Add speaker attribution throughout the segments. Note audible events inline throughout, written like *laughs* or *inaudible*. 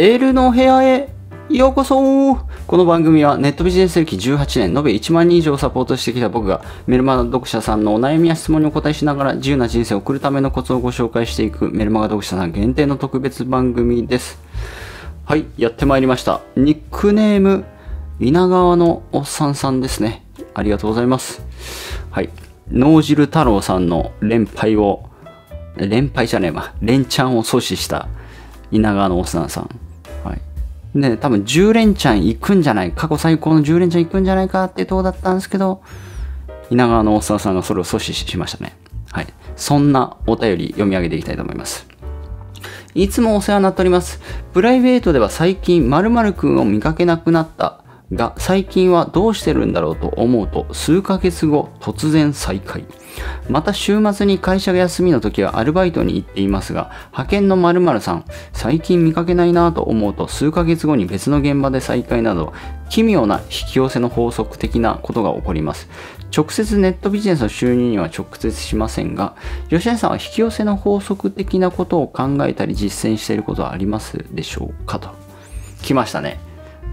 Speaker 1: エールの部屋へようこそこの番組はネットビジネス歴18年、延べ1万人以上サポートしてきた僕がメルマガ読者さんのお悩みや質問にお答えしながら自由な人生を送るためのコツをご紹介していくメルマガ読者さん限定の特別番組です。はい、やってまいりました。ニックネーム、稲川のおっさんさんですね。ありがとうございます。はい、脳汁太郎さんの連敗を、連敗じゃねえわ、連チャンを阻止した稲川のおっさんさん。ね、多分10連チャン行くんじゃない、過去最高の10連チャン行くんじゃないかっていうとこだったんですけど、稲川の大沢さんがそれを阻止しましたね。はい。そんなお便り読み上げていきたいと思います。いつもお世話になっております。プライベートでは最近〇〇くんを見かけなくなった。が最近はどうしてるんだろうと思うと数ヶ月後突然再開また週末に会社が休みの時はアルバイトに行っていますが派遣の〇〇さん最近見かけないなぁと思うと数ヶ月後に別の現場で再開など奇妙な引き寄せの法則的なことが起こります直接ネットビジネスの収入には直接しませんが吉谷さんは引き寄せの法則的なことを考えたり実践していることはありますでしょうかと来ましたね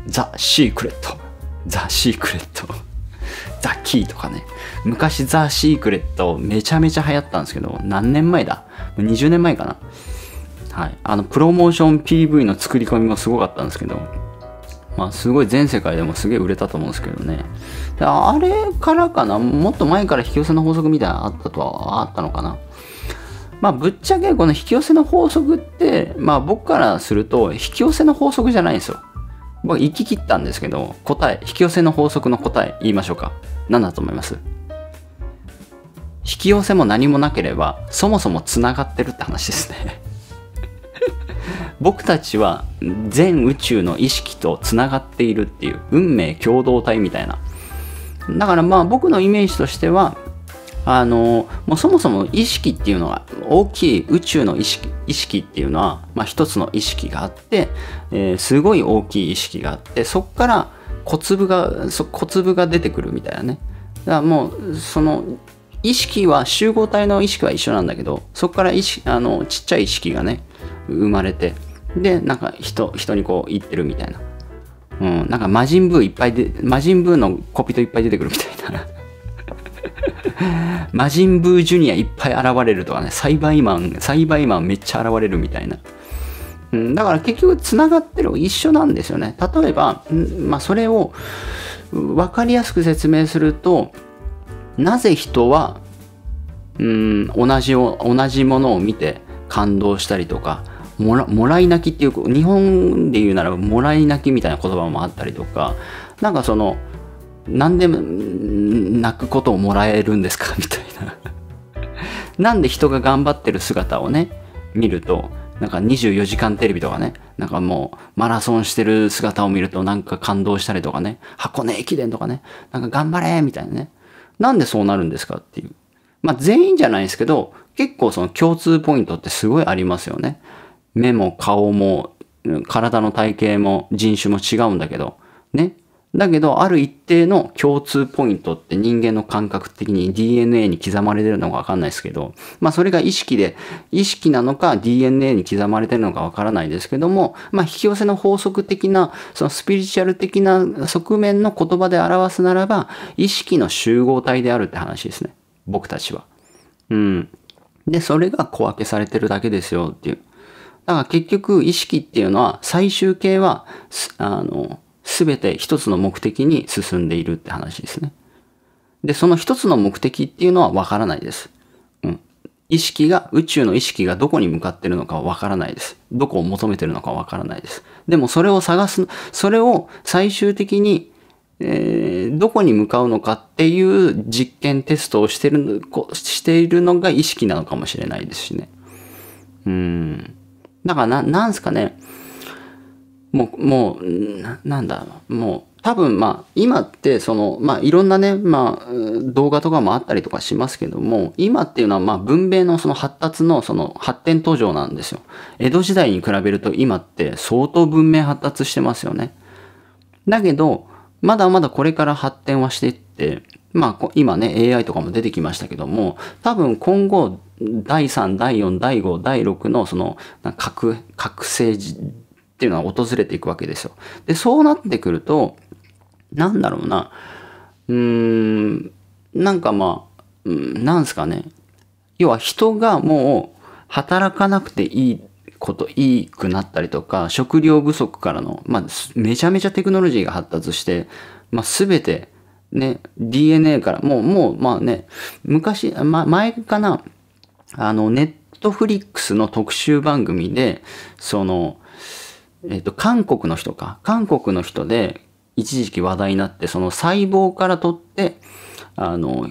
Speaker 1: ザ・シークレット。ザ・シークレット。ザ・キーとかね。昔ザ・シークレットめちゃめちゃ流行ったんですけど、何年前だ ?20 年前かな。はい。あの、プロモーション PV の作り込みもすごかったんですけど、まあ、すごい全世界でもすげえ売れたと思うんですけどね。あれからかな、もっと前から引き寄せの法則みたいなのあったとは、あったのかな。まあ、ぶっちゃけこの引き寄せの法則って、まあ、僕からすると、引き寄せの法則じゃないんですよ。僕行き切ったんですけど、答え、引き寄せの法則の答え言いましょうか。何だと思います引き寄せも何もなければ、そもそも繋がってるって話ですね *laughs* 僕たちは全宇宙の意識と繋がっているっていう運命共同体みたいな。だからまあ僕のイメージとしてはあのもうそもそも意識っていうのは大きい宇宙の意識意識っていうのは、まあ、一つの意識があって、えー、すごい大きい意識があってそこから小粒がそ小粒が出てくるみたいなねだからもうその意識は集合体の意識は一緒なんだけどそこから意識あのちっちゃい意識がね生まれてでなんか人人にこう言ってるみたいな、うん、なんか魔人ブーいっぱいで魔人ブーのコピットいっぱい出てくるみたいな *laughs* 魔人ブージュニアいっぱい現れるとかね、栽培マン、栽培マンめっちゃ現れるみたいな。うん、だから結局つながってる一緒なんですよね。例えば、まあ、それを分かりやすく説明すると、なぜ人は、うん、同じを、同じものを見て感動したりとか、もらもらい泣きっていう、日本で言うならもらい泣きみたいな言葉もあったりとか、なんかその、なんで泣くことをもらえるんですかみたいな *laughs* なんで人が頑張ってる姿をね、見ると、なんか24時間テレビとかね、なんかもうマラソンしてる姿を見るとなんか感動したりとかね、箱根駅伝とかね、なんか頑張れみたいなね。なんでそうなるんですかっていう。まあ全員じゃないですけど、結構その共通ポイントってすごいありますよね。目も顔も体の体型も人種も違うんだけど、ね。だけど、ある一定の共通ポイントって人間の感覚的に DNA に刻まれてるのかわかんないですけど、まあそれが意識で、意識なのか DNA に刻まれてるのかわからないですけども、まあ引き寄せの法則的な、そのスピリチュアル的な側面の言葉で表すならば、意識の集合体であるって話ですね。僕たちは。うん。で、それが小分けされてるだけですよっていう。だから結局意識っていうのは最終形は、あの、すべて一つの目的に進んでいるって話ですね。で、その一つの目的っていうのはわからないです。うん。意識が、宇宙の意識がどこに向かってるのかわからないです。どこを求めてるのかわからないです。でもそれを探す、それを最終的に、えー、どこに向かうのかっていう実験テストをしてる、しているのが意識なのかもしれないですしね。うん。だからな、なんすかね。もう、もう、なんだ、もう、多分まあ、今ってその、まあいろんなね、まあ動画とかもあったりとかしますけども、今っていうのはまあ文明のその発達のその発展途上なんですよ。江戸時代に比べると今って相当文明発達してますよね。だけど、まだまだこれから発展はしていって、まあ今ね AI とかも出てきましたけども、多分今後第3、第4、第5、第6のその核、核覚醒っていうのは訪れていくわけですよ。で、そうなってくると、なんだろうな、うーん、なんかまあ、うん、なんすかね。要は人がもう働かなくていいこと、いいくなったりとか、食料不足からの、まあ、めちゃめちゃテクノロジーが発達して、まあ、すべて、ね、DNA から、もう、もう、まあね、昔、ま、前かな、あの、ネットフリックスの特集番組で、その、えっ、と、韓国の人か。韓国の人で、一時期話題になって、その細胞から取って、あの、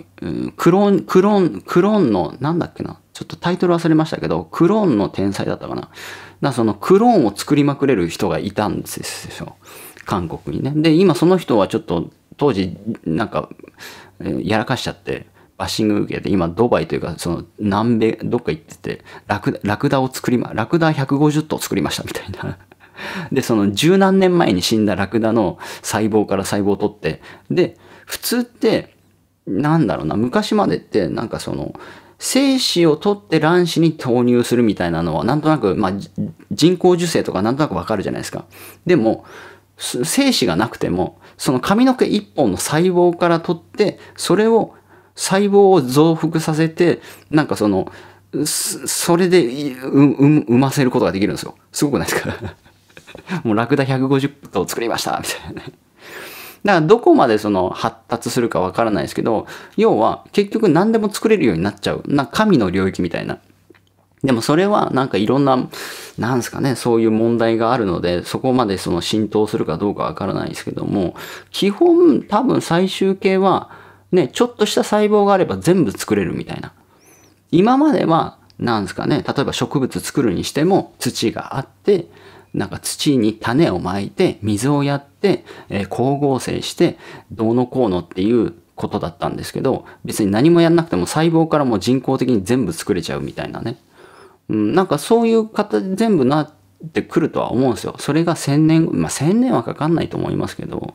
Speaker 1: クローン、クローン、クローンの、なんだっけな。ちょっとタイトル忘れましたけど、クローンの天才だったかな。なそのクローンを作りまくれる人がいたんですよ。韓国にね。で、今その人はちょっと当時なんか、やらかしちゃって、バッシング受けて、今ドバイというか、その南米、どっか行ってて、ラクラクダを作りま、ラクダ150頭作りましたみたいなで、その十何年前に死んだラクダの細胞から細胞を取って、で、普通って、なんだろうな、昔までって、なんかその、精子を取って卵子に投入するみたいなのは、なんとなく、まあ、人工授精とかなんとなくわかるじゃないですか。でも、精子がなくても、その髪の毛一本の細胞から取って、それを、細胞を増幅させて、なんかその、それで産ませることができるんですよ。すごくないですか *laughs* もうラクダ150頭作りましたみたいなね。だからどこまでその発達するかわからないですけど、要は結局何でも作れるようになっちゃう。な、神の領域みたいな。でもそれはなんかいろんな、なんすかね、そういう問題があるので、そこまでその浸透するかどうかわからないですけども、基本多分最終形は、ね、ちょっとした細胞があれば全部作れるみたいな。今までは、なんですかね、例えば植物作るにしても土があって、なんか土に種をまいて、水をやって、えー、光合成して、どうのこうのっていうことだったんですけど、別に何もやんなくても細胞からも人工的に全部作れちゃうみたいなね。うん、なんかそういう形で全部なってくるとは思うんですよ。それが千年、まあ年はかかんないと思いますけど、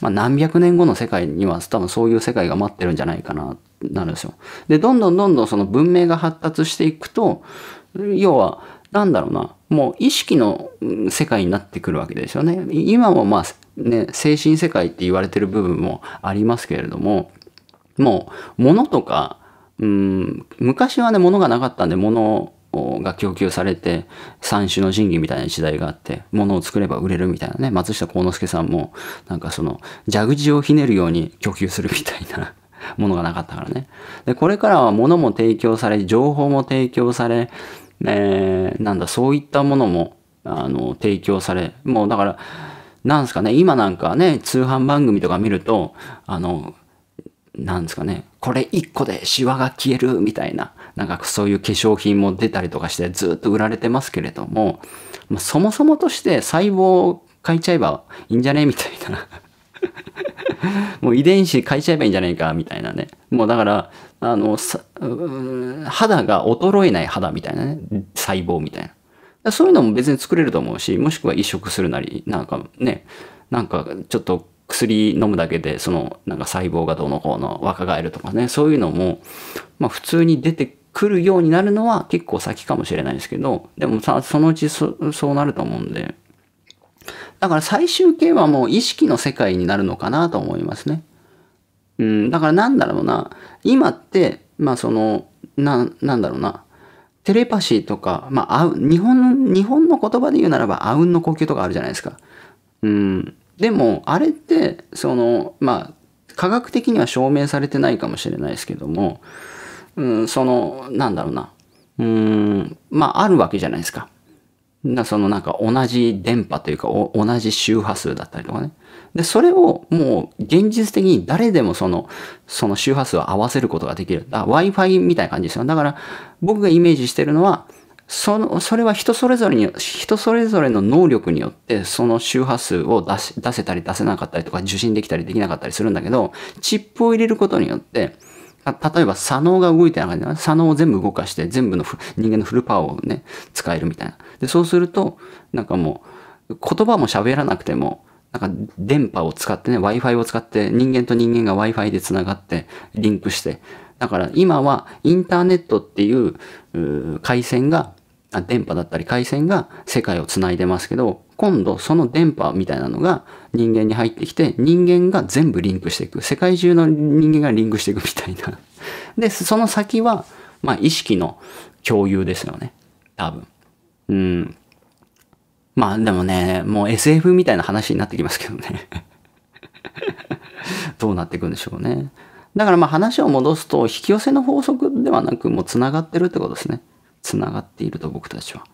Speaker 1: まあ何百年後の世界には多分そういう世界が待ってるんじゃないかな、なるんですよ。で、どんどんどんどんその文明が発達していくと、要は、なんだろうな、もう意識の世界になってくるわけですよね。今もまあ、ね、精神世界って言われてる部分もありますけれども、もう物とか、うん、昔はね、物がなかったんで物が供給されて、三種の神器みたいな時代があって、物を作れば売れるみたいなね、松下幸之助さんも、なんかその、蛇口をひねるように供給するみたいな。ものがなかったからね。で、これからは物も提供され、情報も提供され、えー、なんだ、そういったものも、あの、提供され、もうだから、なんすかね、今なんかね、通販番組とか見ると、あの、なんですかね、これ1個でシワが消えるみたいな、なんかそういう化粧品も出たりとかしてずっと売られてますけれども、そもそもとして細胞を変えちゃえばいいんじゃねみたいな *laughs* もう遺伝子変えちゃえばいいんじゃないか、みたいなね。もうだから、あの、肌が衰えない肌みたいなね。細胞みたいな。そういうのも別に作れると思うし、もしくは移植するなり、なんかね、なんかちょっと薬飲むだけで、その、なんか細胞がどうのこうの若返るとかね、そういうのも、まあ普通に出てくるようになるのは結構先かもしれないですけど、でもさ、そのうちそうなると思うんで、だから最終形はもう意識の世界になるのかなと思いますね。うん、だからなんだろうな、今って、まあその、な、なんだろうな、テレパシーとか、まあ、日本、日本の言葉で言うならば、あうんの呼吸とかあるじゃないですか。うん。でも、あれって、その、まあ、科学的には証明されてないかもしれないですけども、うん、その、なんだろうな。うん、まあ、あるわけじゃないですか。なそのなんか同じ電波というか同じ周波数だったりとかね。で、それをもう現実的に誰でもその、その周波数を合わせることができる。Wi-Fi みたいな感じですよ。だから僕がイメージしてるのは、その、それは人それぞれに、人それぞれの能力によって、その周波数を出し、出せたり出せなかったりとか、受信できたりできなかったりするんだけど、チップを入れることによって、例えば左脳が動いてないから左脳を全部動かして全部の人間のフルパワーをね使えるみたいなでそうするとなんかもう言葉も喋らなくてもなんか電波を使ってね w i f i を使って人間と人間が w i f i で繋がってリンクしてだから今はインターネットっていう回線があ電波だったり回線が世界を繋いでますけど今度その電波みたいなのが人間に入ってきて人間が全部リンクしていく世界中の人間がリンクしていくみたいなでその先はまあ意識の共有ですよね多分うんまあでもねもう SF みたいな話になってきますけどね *laughs* どうなっていくんでしょうねだからまあ話を戻すと引き寄せの法則ではなくもう繋がってるってことですねつながっていると僕たちは。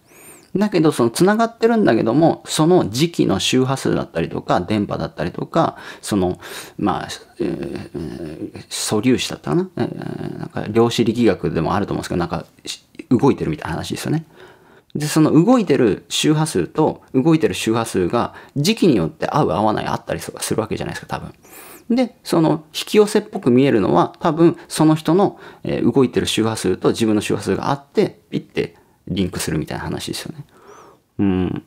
Speaker 1: だけど、その繋がってるんだけども、その時期の周波数だったりとか、電波だったりとか、その、まあ、えー、素粒子だったかな、えー、なんか量子力学でもあると思うんですけど、なんか動いてるみたいな話ですよね。で、その動いてる周波数と動いてる周波数が時期によって合う合わないあったりするわけじゃないですか、多分。で、その引き寄せっぽく見えるのは多分その人の動いてる周波数と自分の周波数があってピッてリンクするみたいな話ですよね。うん。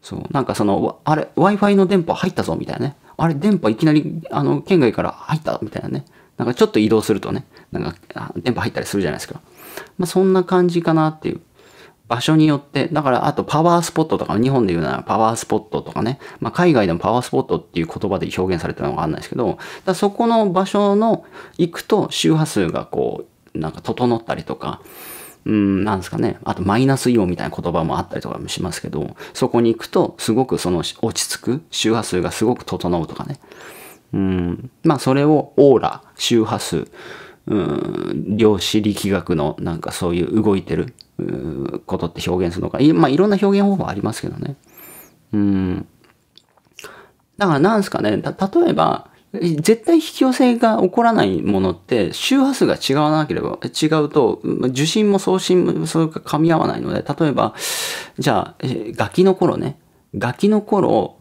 Speaker 1: そう。なんかその、あれ、Wi-Fi の電波入ったぞみたいなね。あれ、電波いきなり、あの、県外から入ったみたいなね。なんかちょっと移動するとね、なんか電波入ったりするじゃないですか。まあそんな感じかなっていう。場所によって、だからあとパワースポットとか、日本で言うならパワースポットとかね、まあ、海外でもパワースポットっていう言葉で表現されてるのがあるんですけど、だそこの場所の行くと周波数がこう、なんか整ったりとか、うん、なんですかね。あと、マイナスイオンみたいな言葉もあったりとかもしますけど、そこに行くと、すごくその落ち着く、周波数がすごく整うとかね。うん、まあ、それをオーラ、周波数、うん、量子力学のなんかそういう動いてることって表現するのか。い,、まあ、いろんな表現方法ありますけどね。うん。だからなんですかね、例えば、絶対引き寄せが起こらないものって周波数が違わなければ違うと受信も送信もそれか噛み合わないので例えばじゃあ楽器の頃ね楽器の頃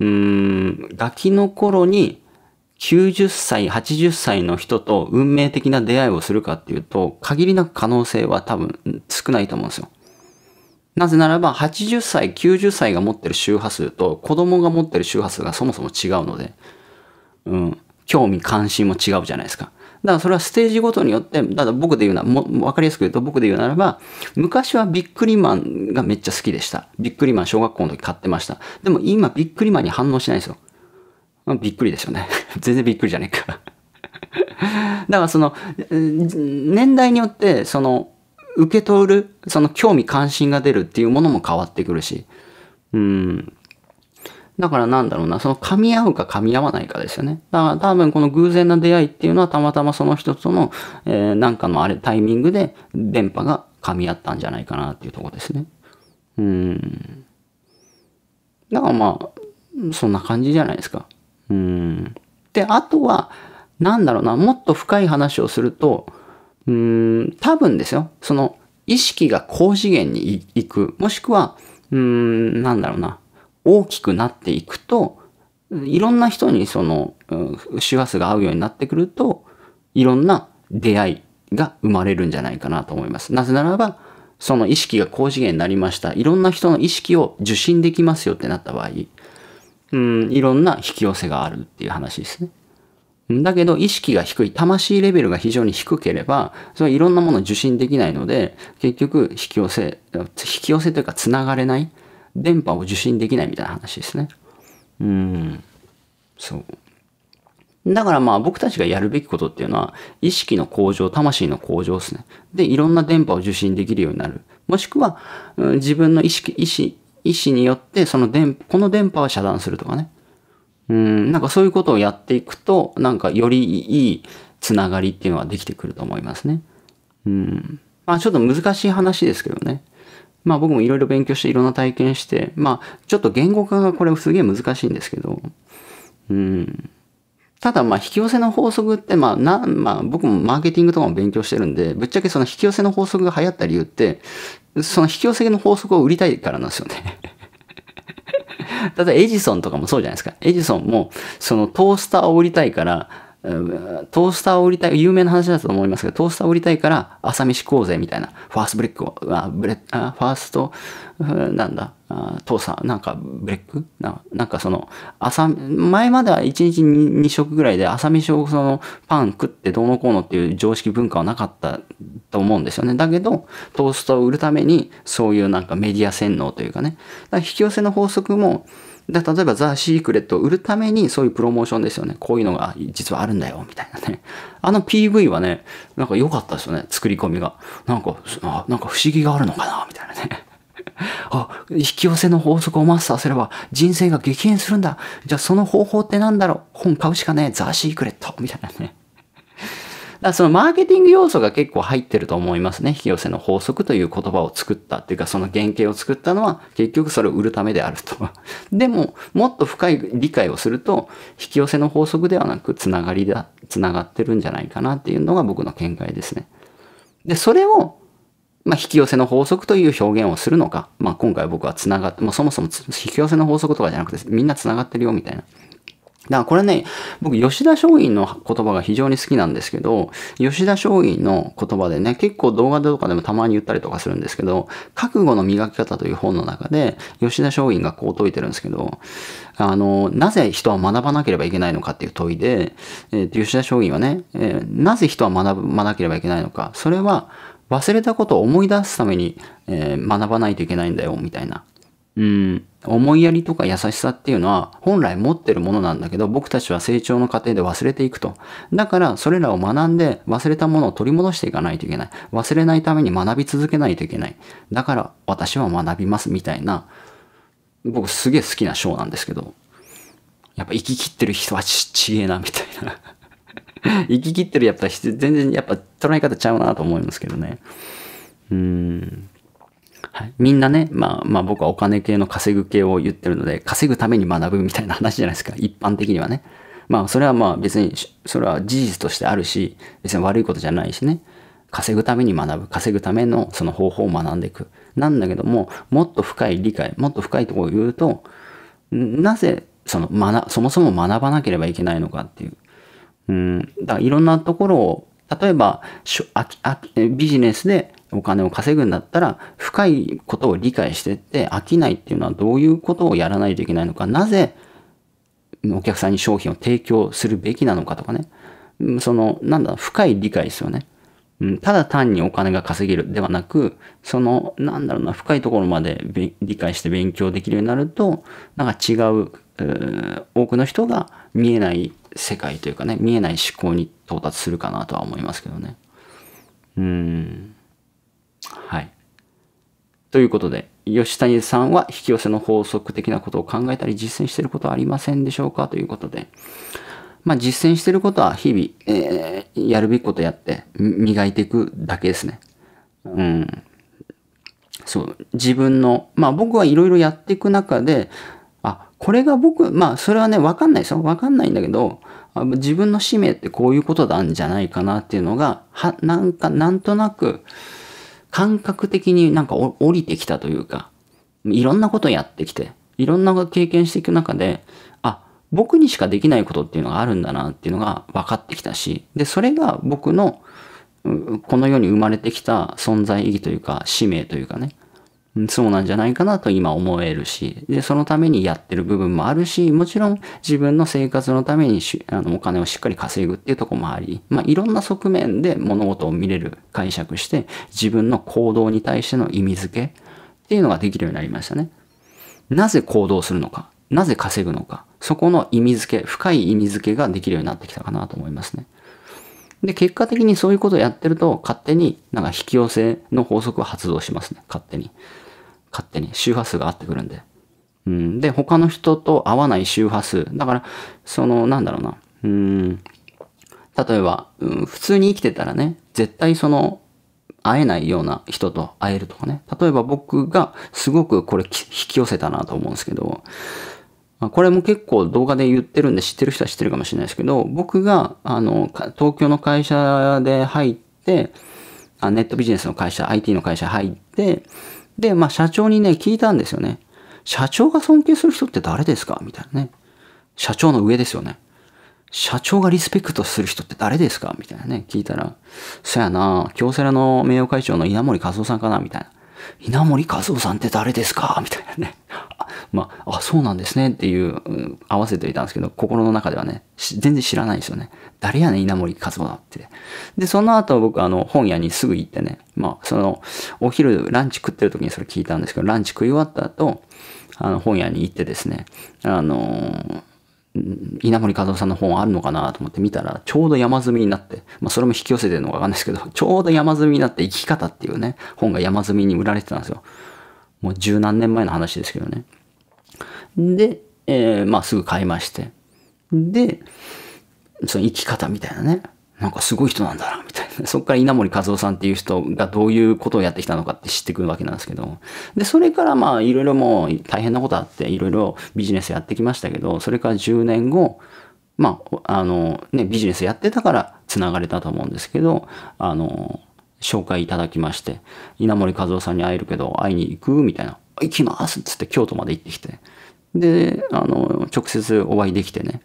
Speaker 1: うーん楽器の頃に90歳、80歳の人と運命的な出会いをするかっていうと、限りなく可能性は多分少ないと思うんですよ。なぜならば、80歳、90歳が持ってる周波数と、子供が持ってる周波数がそもそも違うので、うん、興味関心も違うじゃないですか。だからそれはステージごとによって、ただ僕で言うなも、わかりやすく言うと僕で言うならば、昔はビックリマンがめっちゃ好きでした。ビックリマン小学校の時買ってました。でも今ビックリマンに反応しないんですよ。まあ、びっくりでしょうね。*laughs* 全然びっくりじゃねえか *laughs* だからその、年代によって、その、受け取る、その興味関心が出るっていうものも変わってくるし、うん。だからなんだろうな、その噛み合うか噛み合わないかですよね。だから多分この偶然な出会いっていうのはたまたまその人との、えー、なんかのあれ、タイミングで電波が噛み合ったんじゃないかなっていうとこですね。うん。だからまあ、そんな感じじゃないですか。うん。で、あとは、なんだろうな、もっと深い話をすると、うん、多分ですよ、その、意識が高次元に行く、もしくは、うん、なんだろうな、大きくなっていくと、いろんな人にその、周波数が合うようになってくると、いろんな出会いが生まれるんじゃないかなと思います。なぜならば、その意識が高次元になりました。いろんな人の意識を受信できますよってなった場合、うん、いろんな引き寄せがあるっていう話ですね。だけど意識が低い、魂レベルが非常に低ければ、それはいろんなものを受信できないので、結局引き寄せ、引き寄せというか繋がれない、電波を受信できないみたいな話ですね。うん、そう。だからまあ僕たちがやるべきことっていうのは、意識の向上、魂の向上ですね。で、いろんな電波を受信できるようになる。もしくは、うん、自分の意識、意識、医師によってその電、この電波は遮断するとかね。うん、なんかそういうことをやっていくと、なんかよりいいつながりっていうのはできてくると思いますね。うん。まあちょっと難しい話ですけどね。まあ僕もいろいろ勉強していろんな体験して、まあちょっと言語化がこれすげえ難しいんですけど、うん。ただまあ引き寄せの法則ってまあな、まあ僕もマーケティングとかも勉強してるんで、ぶっちゃけその引き寄せの法則が流行った理由って、その引き寄せの法則を売りたいからなんですよね。た *laughs* だエジソンとかもそうじゃないですか。エジソンも、そのトースターを売りたいから、トースターを売りたい、有名な話だと思いますけど、トースターを売りたいから朝飯食おうぜみたいな、ファーストブレックを、あブレあファースト、なんだ、あ父さん、なんかブレックななんかその、朝、前までは1日 2, 2食ぐらいで朝飯をそのパン食ってどうのこうのっていう常識文化はなかったと思うんですよね。だけど、トーストを売るためにそういうなんかメディア洗脳というかね。だから引き寄せの法則も、で例えばザ・シークレットを売るためにそういうプロモーションですよね。こういうのが実はあるんだよ、みたいなね。あの PV はね、なんか良かったですよね。作り込みが。なんか、なんか不思議があるのかな、みたいなね。*laughs* あ、引き寄せの法則をマスターすれば人生が激変するんだ。じゃあその方法って何だろう本買うしかねえ。ザ・シークレット。みたいなね。*laughs* だそのマーケティング要素が結構入ってると思いますね。引き寄せの法則という言葉を作ったっていうか、その原型を作ったのは結局それを売るためであると。*laughs* でも、もっと深い理解をすると、引き寄せの法則ではなく、つながりだ、つながってるんじゃないかなっていうのが僕の見解ですね。で、それをまあ、引き寄せの法則という表現をするのか、まあ、今回僕は繋がって、もうそもそも引き寄せの法則とかじゃなくて、みんな繋がってるよみたいな。だからこれね、僕、吉田松陰の言葉が非常に好きなんですけど、吉田松陰の言葉でね、結構動画とかでもたまに言ったりとかするんですけど、覚悟の磨き方という本の中で、吉田松陰がこう説いてるんですけど、あの、なぜ人は学ばなければいけないのかっていう問いで、えー、吉田松陰はね、えー、なぜ人は学ばなければいけないのか、それは、忘れたことを思い出すために、えー、学ばないといけないんだよ、みたいな。うん、思いやりとか優しさっていうのは本来持ってるものなんだけど僕たちは成長の過程で忘れていくと。だからそれらを学んで忘れたものを取り戻していかないといけない。忘れないために学び続けないといけない。だから私は学びますみたいな僕すげえ好きな章なんですけどやっぱ生ききってる人はちちげえなみたいな *laughs* 行ききってるやっぱ全然やっぱ捉え方ちゃうなと思いますけどね。うん。はい、みんなね、まあ、まあ僕はお金系の稼ぐ系を言ってるので、稼ぐために学ぶみたいな話じゃないですか、一般的にはね。まあそれはまあ別に、それは事実としてあるし、別に悪いことじゃないしね。稼ぐために学ぶ。稼ぐためのその方法を学んでいく。なんだけども、もっと深い理解、もっと深いところを言うと、なぜそのな、そもそも学ばなければいけないのかっていう。うん、だからいろんなところを、例えばビジネスでお金を稼ぐんだったら、深いことを理解していって、飽きないっていうのはどういうことをやらないといけないのか、なぜお客さんに商品を提供するべきなのかとかね。その、なんだ、深い理解ですよね。うん、ただ単にお金が稼げるではなく、その、なんだろうな、深いところまで理解して勉強できるようになると、なんか違う、う多くの人が見えない世界というかね見えない思考に到達するかなとは思いますけどね。うんはい。ということで吉谷さんは引き寄せの法則的なことを考えたり実践していることはありませんでしょうかということで。まあ、実践してることは日々、えー、やるべきことやって磨いていくだけですね。うん。そう。自分の、まあ僕はいろいろやっていく中で、これが僕、まあそれはね、わかんないですよ。わかんないんだけど、自分の使命ってこういうことなんじゃないかなっていうのが、は、なんか、なんとなく、感覚的になんか降りてきたというか、いろんなことやってきて、いろんな経験していく中で、あ、僕にしかできないことっていうのがあるんだなっていうのが分かってきたし、で、それが僕の、この世に生まれてきた存在意義というか、使命というかね、そうなんじゃないかなと今思えるし、で、そのためにやってる部分もあるし、もちろん自分の生活のためにあのお金をしっかり稼ぐっていうとこもあり、まあ、いろんな側面で物事を見れる、解釈して、自分の行動に対しての意味付けっていうのができるようになりましたね。なぜ行動するのか、なぜ稼ぐのか、そこの意味付け、深い意味付けができるようになってきたかなと思いますね。で、結果的にそういうことをやってると、勝手になんか引き寄せの法則が発動しますね。勝手に。勝手に周波数が合ってくるんで。うん、で、他の人と合わない周波数。だから、その、なんだろうな。うん、例えば、うん、普通に生きてたらね、絶対その、会えないような人と会えるとかね。例えば僕がすごくこれ引き寄せたなと思うんですけど、これも結構動画で言ってるんで知ってる人は知ってるかもしれないですけど、僕が、あの、東京の会社で入って、ネットビジネスの会社、IT の会社入って、で、まあ、社長にね、聞いたんですよね。社長が尊敬する人って誰ですかみたいなね。社長の上ですよね。社長がリスペクトする人って誰ですかみたいなね、聞いたら、そやな、京セラの名誉会長の稲森和夫さんかなみたいな。稲森和夫さんって誰ですかみたいな。まあ、あ、そうなんですねっていう、うん、合わせておいたんですけど、心の中ではね、全然知らないんですよね。誰やねん、稲森和夫だって。で、その後僕、あの、本屋にすぐ行ってね、まあ、その、お昼、ランチ食ってる時にそれ聞いたんですけど、ランチ食い終わった後、あの、本屋に行ってですね、あの稲森和夫さんの本あるのかなと思って見たら、ちょうど山積みになって、まあ、それも引き寄せてるのかわかんないですけど、*laughs* ちょうど山積みになって生き方っていうね、本が山積みに売られてたんですよ。もう十何年前の話ですけどね。で、えー、まあすぐ買いまして。で、その生き方みたいなね。なんかすごい人なんだな、みたいな。*laughs* そっから稲森和夫さんっていう人がどういうことをやってきたのかって知ってくるわけなんですけど。で、それからまあいろいろもう大変なことあって、いろいろビジネスやってきましたけど、それから10年後、まあ、あの、ね、ビジネスやってたから繋がれたと思うんですけど、あの、紹介いただきまして、稲森和夫さんに会えるけど会いに行くみたいな。行きますっつって京都まで行ってきて。で、あの、直接お会いできてね。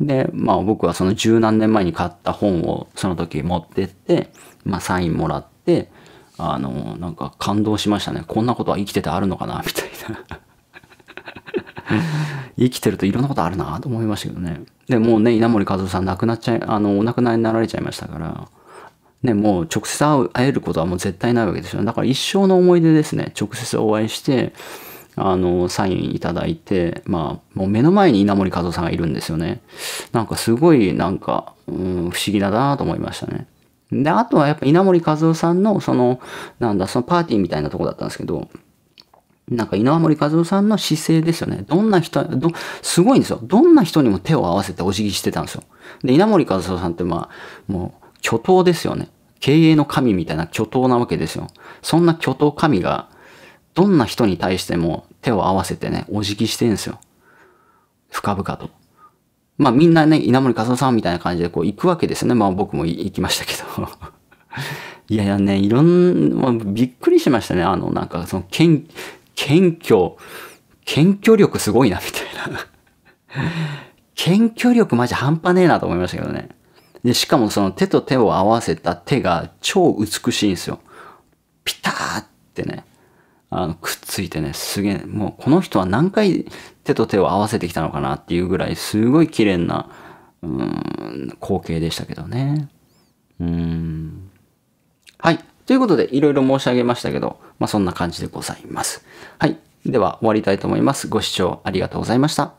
Speaker 1: で、まあ僕はその十何年前に買った本をその時持ってって、まあサインもらって、あの、なんか感動しましたね。こんなことは生きててあるのかな、みたいな。生きてるといろんなことあるなと思いましたけどね。で、もうね、稲森和夫さん亡くなっちゃい、あの、お亡くなりになられちゃいましたから、ね、もう直接会えることはもう絶対ないわけですよね。だから一生の思い出ですね。直接お会いして、あの、サインいただいて、まあ、もう目の前に稲森和夫さんがいるんですよね。なんかすごい、なんか、うん、不思議だなと思いましたね。で、あとはやっぱ稲森和夫さんの、その、なんだ、そのパーティーみたいなとこだったんですけど、なんか稲森和夫さんの姿勢ですよね。どんな人、ど、すごいんですよ。どんな人にも手を合わせてお辞儀してたんですよ。で、稲森和夫さんってまあ、もう、巨頭ですよね。経営の神みたいな巨頭なわけですよ。そんな巨頭神が、どんな人に対しても手を合わせてね、お辞儀してるんですよ。深々と。まあみんなね、稲森和夫さんみたいな感じでこう行くわけですよね。まあ僕も行きましたけど。*laughs* いやいやね、いろん、まあ、びっくりしましたね。あの、なんかその謙、謙虚、謙虚力すごいな、みたいな。*laughs* 謙虚力マジ半端ねえなと思いましたけどね。で、しかもその手と手を合わせた手が超美しいんですよ。ピターってね。あの、くっついてね、すげえ、もうこの人は何回手と手を合わせてきたのかなっていうぐらい、すごい綺麗な、うん、光景でしたけどね。うん。はい。ということで、いろいろ申し上げましたけど、まあ、そんな感じでございます。はい。では、終わりたいと思います。ご視聴ありがとうございました。